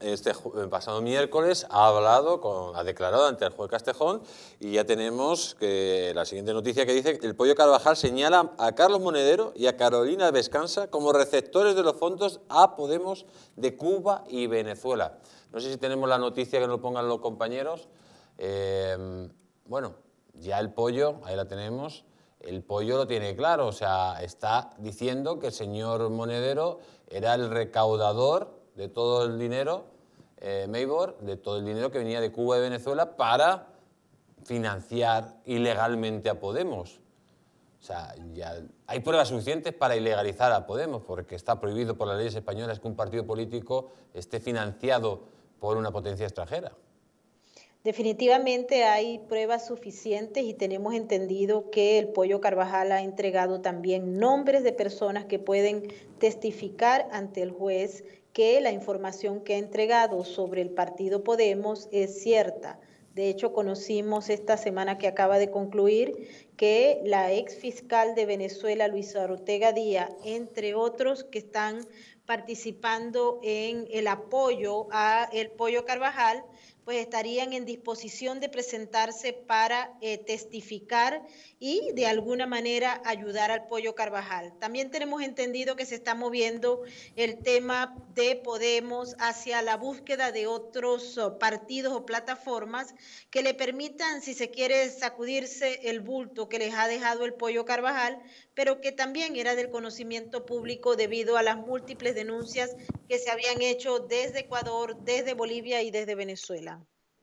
este pasado miércoles ha hablado, con, ha declarado ante el juez Castejón y ya tenemos que, la siguiente noticia que dice que el Pollo Carvajal señala a Carlos Monedero y a Carolina Vescanza como receptores de los fondos a Podemos de Cuba y Venezuela. No sé si tenemos la noticia que nos pongan los compañeros. Em, bueno, ya el Pollo, ahí la tenemos, el pollo lo tiene claro, o sea, está diciendo que el señor Monedero era el recaudador de todo el dinero, eh, Maybor, de todo el dinero que venía de Cuba y Venezuela para financiar ilegalmente a Podemos. O sea, hay pruebas suficientes para ilegalizar a Podemos, porque está prohibido por las leyes españolas que un partido político esté financiado por una potencia extranjera. Definitivamente hay pruebas suficientes y tenemos entendido que el Pollo Carvajal ha entregado también nombres de personas que pueden testificar ante el juez que la información que ha entregado sobre el partido Podemos es cierta. De hecho, conocimos esta semana que acaba de concluir que la ex fiscal de Venezuela, Luisa Ortega Díaz, entre otros que están participando en el apoyo a el Pollo Carvajal, pues estarían en disposición de presentarse para eh, testificar y de alguna manera ayudar al Pollo Carvajal. También tenemos entendido que se está moviendo el tema de Podemos hacia la búsqueda de otros oh, partidos o plataformas que le permitan, si se quiere, sacudirse el bulto que les ha dejado el pollo Carvajal, pero que también era del conocimiento público debido a las múltiples denuncias que se habían hecho desde Ecuador, desde Bolivia y desde Venezuela.